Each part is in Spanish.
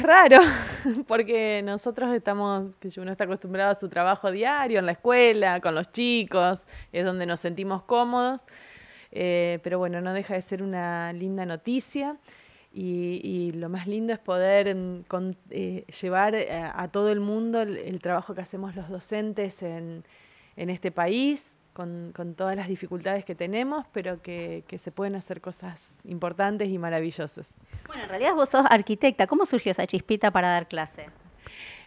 es raro, porque nosotros estamos, que uno está acostumbrado a su trabajo diario, en la escuela, con los chicos, es donde nos sentimos cómodos. Eh, pero bueno, no deja de ser una linda noticia. Y, lo más lindo es poder mm, eh, llevar eh, a, todo el mundo el, trabajo que hacemos los docentes en, en este país con, todas las dificultades que tenemos, pero que, se pueden hacer cosas importantes y maravillosas. Bueno, en realidad vos sos arquitecta. ¿Cómo surgió esa chispita para dar clase?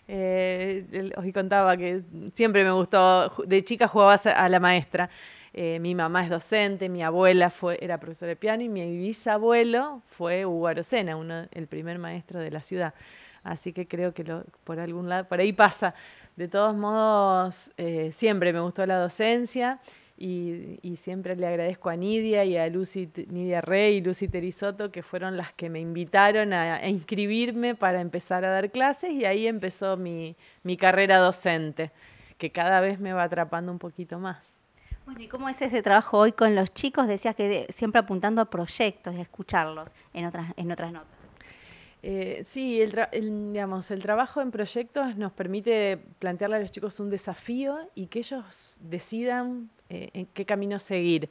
Eh, os contaba que siempre me gustó, de chica jugabas a la maestra. Eh, mi mamá es docente, mi abuela fue, era profesora de piano y mi bisabuelo fue Hugo Arocena, uno, el primer maestro de la ciudad. Así que creo que lo, por algún lado, por ahí pasa de todos modos, eh, siempre me gustó la docencia y, siempre le agradezco a Nidia y a Lucy, Nidia Rey y Lucy Terisoto, que fueron las que me invitaron a, inscribirme para empezar a dar clases y ahí empezó mi, carrera docente, que cada vez me va atrapando un poquito más. Bueno, ¿y cómo es ese trabajo hoy con los chicos? Decías que siempre apuntando a proyectos y a escucharlos en otras, en otras notas. Eh, sí, el, digamos, el trabajo en proyectos nos permite plantearle a los chicos un desafío y que ellos decidan eh, en qué camino seguir.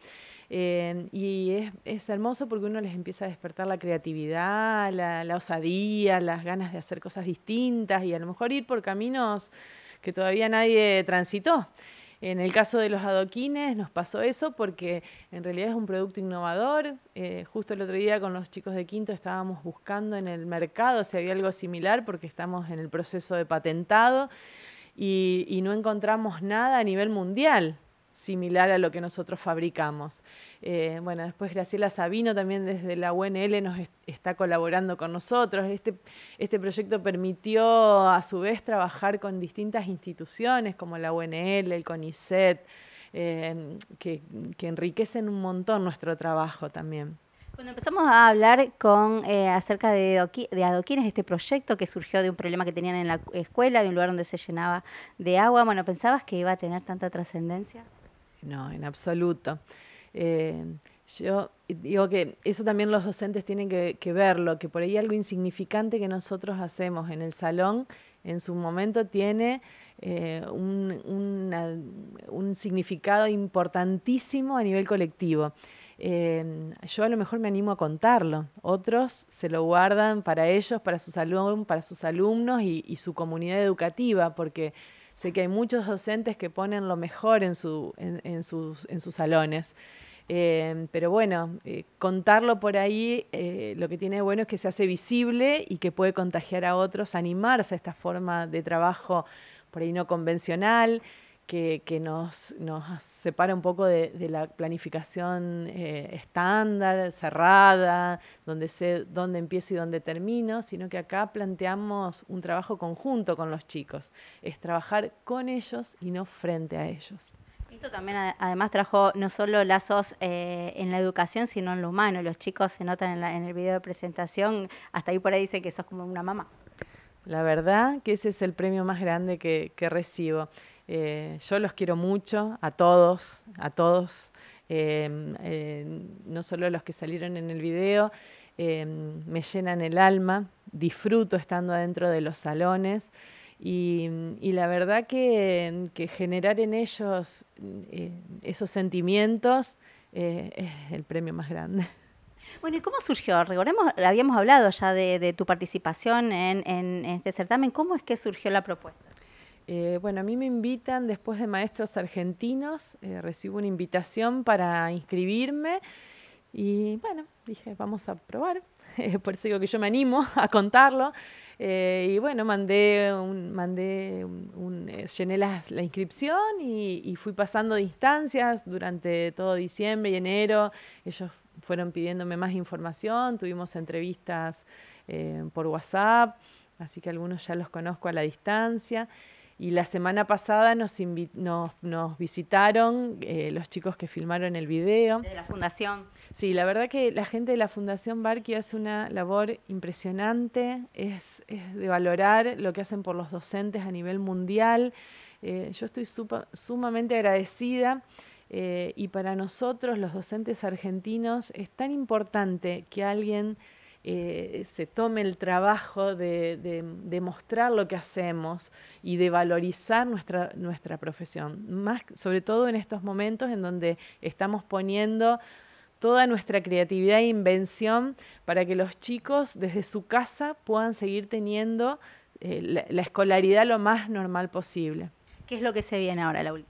Eh, y es, hermoso porque uno les empieza a despertar la creatividad, la osadía, las ganas de hacer cosas distintas y a lo mejor ir por caminos que todavía nadie transitó. En el caso de los adoquines nos pasó eso porque en realidad es un producto innovador. Eh, justo el otro día con los chicos de Quinto estábamos buscando en el mercado si había algo similar porque estamos en el proceso de patentado y no encontramos nada a nivel mundial similar a lo que nosotros fabricamos. Eh, bueno, después Graciela Sabino también desde la UNL nos está colaborando con nosotros. Este, este proyecto permitió a su vez trabajar con distintas instituciones como la UNL, el CONICET, eh, que, enriquecen un montón nuestro trabajo también. Cuando empezamos a hablar con eh, acerca de, de, adoquines, este proyecto que surgió de un problema que tenían en la escuela, de un lugar donde se llenaba de agua, bueno, ¿pensabas que iba a tener tanta trascendencia? No, en absoluto. Eh, yo digo que eso también los docentes tienen que, verlo, que por ahí algo insignificante que nosotros hacemos en el salón en su momento tiene eh, un, significado importantísimo a nivel colectivo. Eh, yo a lo mejor me animo a contarlo, otros se lo guardan para ellos, para sus, alum para sus alumnos y su comunidad educativa, porque Sé que hay muchos docentes que ponen lo mejor en, en, sus, en sus, salones. Em, pero bueno, eh, contarlo por ahí, eh, lo que tiene de bueno es que se hace visible y que puede contagiar a otros, animarse a esta forma de trabajo por ahí no convencional que, nos, separa un poco de, la planificación eh, estándar, cerrada, donde sé dónde empiezo y dónde termino, sino que acá planteamos un trabajo conjunto con los chicos, es trabajar con ellos y no frente a ellos. Esto también además trajo no solo lazos eh, en la educación, sino en lo humano. Los chicos se notan en, el video de presentación, hasta ahí por ahí dice que sos como una mamá. La verdad que ese es el premio más grande que recibo. Eh, yo los quiero mucho, a todos, a todos, em, eh, no solo los que salieron en el video, em, me llenan el alma, disfruto estando adentro de los salones. Y, la verdad que, generar en ellos eh, esos sentimientos es el premio más grande. Bueno, ¿y cómo surgió? Recordemos, habíamos hablado ya de, tu participación en, este certamen. ¿Cómo es que surgió la propuesta? Eh, bueno, a mí me invitan después de Maestros Argentinos, eh, recibo una invitación para inscribirme y bueno, dije, vamos a probar. Por eso digo que yo me animo a contarlo. Eh, y bueno, mandé, mandé llené la, inscripción y, fui pasando distancias durante todo diciembre y enero. Ellos fueron pidiéndome más información, tuvimos entrevistas por WhatsApp, así que algunos ya los conozco a la distancia. Y la semana pasada nos, nos, visitaron eh, los chicos que filmaron el video. De la Fundación. Sí, la verdad que la gente de la Fundación Barqui hace una labor impresionante, es, de valorar lo que hacen por los docentes a nivel mundial. Eh, yo estoy sumamente agradecida. Eh, y para nosotros, los docentes argentinos, es tan importante que alguien eh, se tome el trabajo de, mostrar lo que hacemos y de valorizar nuestra, nuestra profesión, Más, sobre todo en estos momentos en donde estamos poniendo toda nuestra creatividad e invención para que los chicos desde su casa puedan seguir teniendo eh, la, escolaridad lo más normal posible. ¿Qué es lo que se viene ahora, la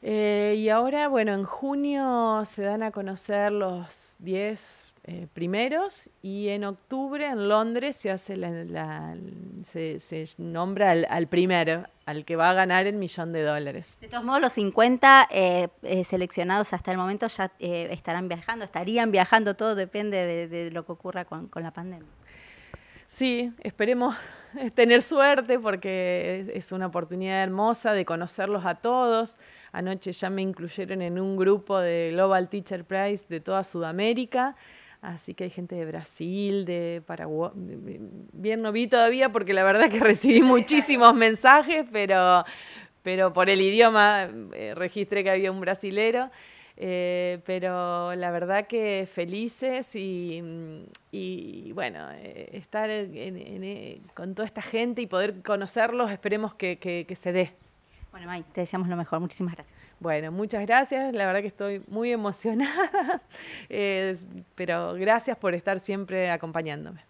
eh, y ahora, bueno, en junio se dan a conocer los 10 eh, primeros y en octubre en Londres se hace la, se, se, nombra al, primero, al que va a ganar el millón de dólares. De todos modos, los 50 eh, eh, seleccionados hasta el momento ya estarán viajando, estarían viajando, todo depende de, de lo que ocurra con, con, la pandemia. Sí, esperemos tener suerte porque es una oportunidad hermosa de conocerlos a todos. Anoche ya me incluyeron en un grupo de Global Teacher Prize de toda Sudamérica. Así que hay gente de Brasil, de Paraguay. Bien no vi todavía porque la verdad que recibí muchísimos mensajes, pero, pero por el idioma eh, registré que había un brasilero. Eh, pero la verdad que felices y, bueno, eh, estar con toda esta gente y poder conocerlos, esperemos que se dé. Bueno, May, te deseamos lo mejor. Muchísimas gracias. Bueno, muchas gracias. La verdad que estoy muy emocionada, eh, pero gracias por estar siempre acompañándome.